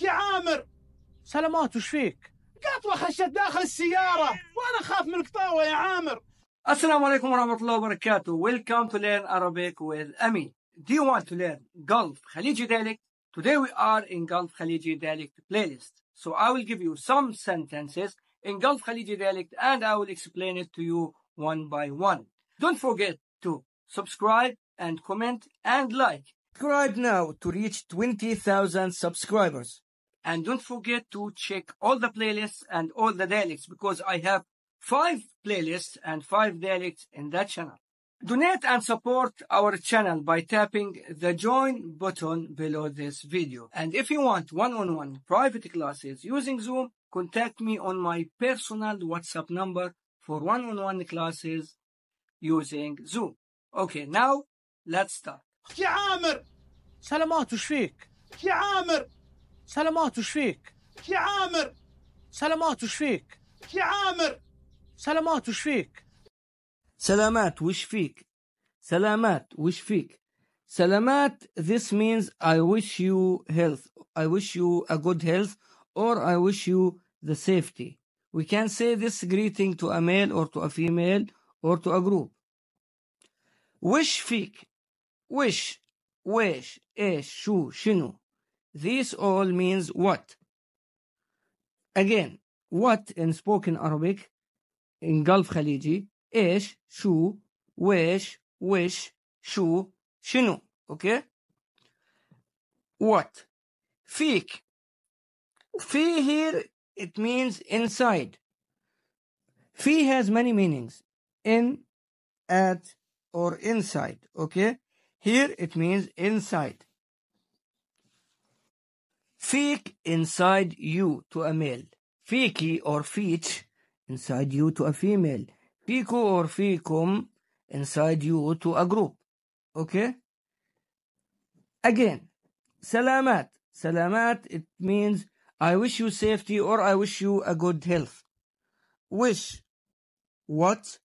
يا عامر سلامات وش فيك؟ قطوة خشت داخل السيارة وأنا أخاف من القطاوة يا عامر السلام عليكم ورحمة الله وبركاته Welcome to learn Arabic with Ami Do you want to learn Gulf Khaliji dialect? Today we are in Gulf Khaliji dialect playlist So I will give you some sentences in Gulf Khaliji dialect and I will explain it to you one by one Don't forget to subscribe and comment and like Subscribe now to reach 20,000 subscribers And don't forget to check all the playlists and all the dialects because I have five playlists and five dialects in that channel. Donate and support our channel by tapping the join button below this video. And if you want one-on-one private classes using Zoom, contact me on my personal WhatsApp number for one-on-one -on -one classes using Zoom. Okay, now let's start. يا عامر سلامات وش فيك؟ يا عامر سلامات وش فيك؟ يا عامر سلامات وش فيك؟ يا عامر سلامات وش فيك؟ سلامات وش فيك؟ سلامات وش فيك؟ Salamat, this means I wish you health. I wish you a good health or I wish you the safety. We can say this greeting to a male or to a female or to a group. Wish فيك. Wish. Wish. ايش شو شنو this all means what? Again, what in spoken Arabic, in Gulf Khaliji, ish, shu, wish, wish, shu, shino. Okay? What? فيك. Fi here, it means inside. Fi has many meanings. In, at, or inside. Okay? Here it means inside. فيك inside you to a male فيكي or فيتش inside you to a female فيكو or فيكم inside you to a group okay again سلامات سلامات it means I wish you safety or I wish you a good health wish what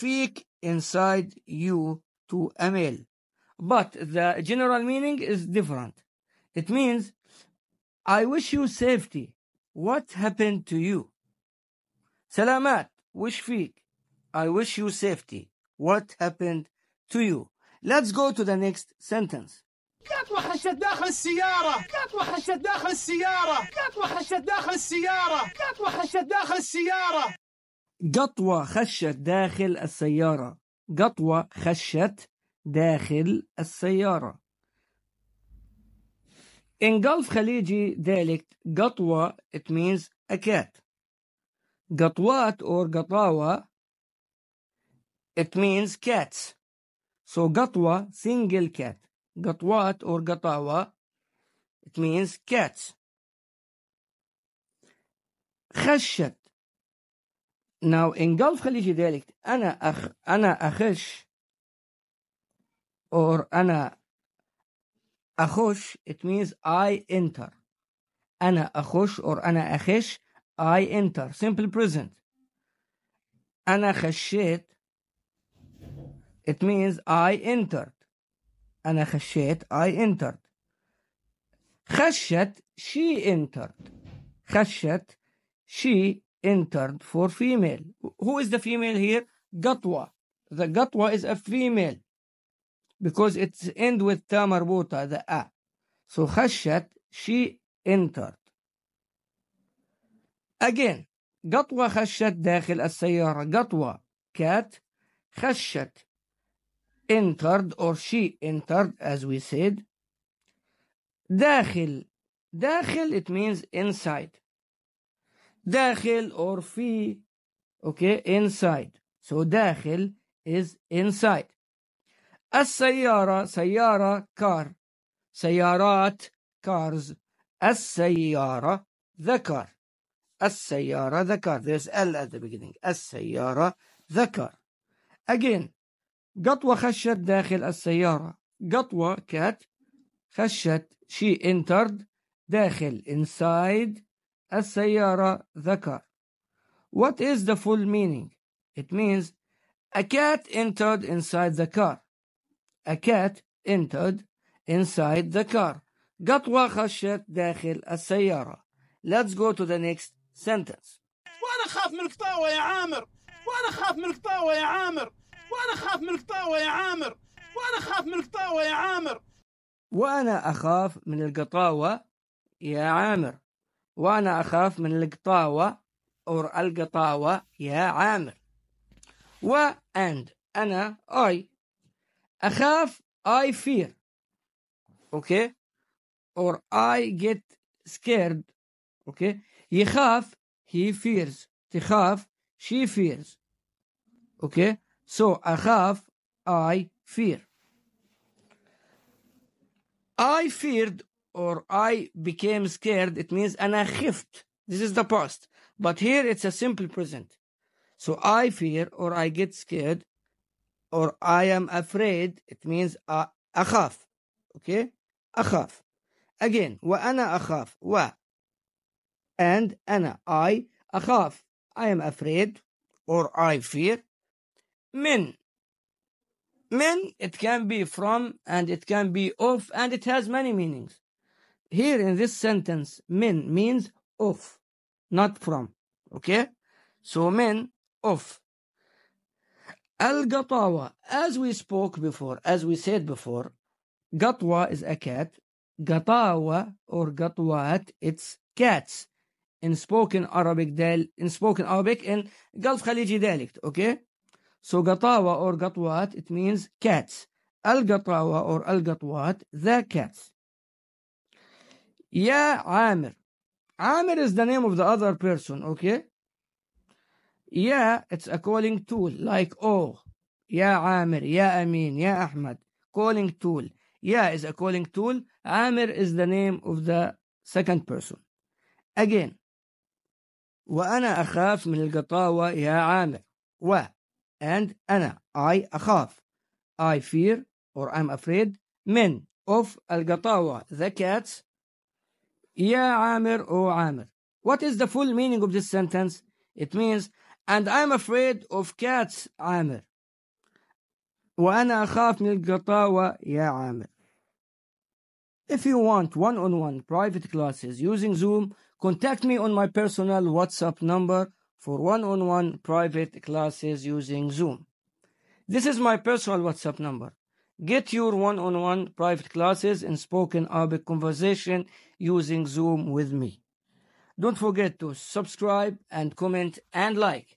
فيك inside you to a male but the general meaning is different it means I wish you safety. What happened to you? سلامات وش فيك؟ I wish you safety. What happened to you? Let's go to the next sentence. قطوة خشت داخل السيارة قطوة خشت داخل السيارة قطوة خشت داخل السيارة قطوة خشت داخل السيارة قطوة خشت داخل السيارة قطوة خشت داخل السيارة In Gulf Khaliji dialect, gatwa, it means a cat. Gatwat or gatawa, it means cats. So gatwa, single cat. Gatwat or gatawa, it means cats. خشت. Now in Gulf Khaliji dialect, أنا أخ أنا أخش or أنا أخش it means I enter أنا أخش or أنا أخش I enter simple present أنا خشيت it means I entered أنا خشيت I entered خشت she entered خشت she entered for female who is the female here قطوة the قطوة is a female because it's end with ta marbuta, the a. So khashat, she entered. Again, قطوة خشت داخل السيارة. قطوة cat خشت entered or she entered as we said. داخل داخل it means inside. داخل or في okay inside. So داخل is inside. السيارة سيارة كار سيارات كارز السيارة ذكر السيارة ذكر there's L at the beginning السيارة ذكر again قطوة خشت داخل السيارة قطوة كات خشت she entered داخل inside السيارة ذكر what is the full meaning it means a cat entered inside the car A cat entered inside the car. قطوة خشت داخل السيارة. Let's go to the next sentence. وأنا خاف من القطاوة يا عامر. وأنا خاف من القطاوة يا عامر. وأنا خاف من القطاوة يا عامر. وأنا خاف من القطاوة يا عامر. وأنا أخاف من القطاوة يا عامر. وأنا أخاف من القطاوة أو القطاوة يا عامر. و and أنا I Akhaf, I fear. Okay? Or I get scared. Okay? Yakhaf, he fears. Tikhaf, she fears. Okay? So, Akhaf, I fear. I feared or I became scared. It means anachift. This is the past. But here it's a simple present. So I fear or I get scared or I am afraid, it means uh, أخاف. Okay? أخاف. Again, ana أخاف. Wa And ana I. أخاف. I am afraid or I fear. Min. Min, it can be from and it can be of and it has many meanings. Here in this sentence, min means of, not from. Okay? So min, of. Al-Gatawa, as we spoke before, as we said before, Gatwa is a cat. Gatawa or Gatwat, it's cats. In spoken Arabic, dal- in spoken Arabic, in Gulf Khaliji dialect, okay? So Gatawa or Gatwat, it means cats. Al-Gatawa or Al-Gatwat, the cats. Ya Amir. Amir is the name of the other person, okay? Yeah, it's a calling tool like oh. Ya Amir, Ya Amin, Ya Ahmad. Calling tool. Ya is a calling tool. Amir is the name of the second person. Again. وأنا أخاف من القطاوة يا عامر. و and أنا I أخاف. I fear or I'm afraid من of القطاوة the cats. يا عامر أو عامر. What is the full meaning of this sentence? It means and I'm afraid of cats عامر وأنا أخاف من القطاوة يا عامر If you want one-on-one -on -one private classes using Zoom, contact me on my personal WhatsApp number for one-on-one -on -one private classes using Zoom. This is my personal WhatsApp number. Get your one-on-one -on -one private classes in spoken Arabic conversation using Zoom with me. Don't forget to subscribe and comment and like.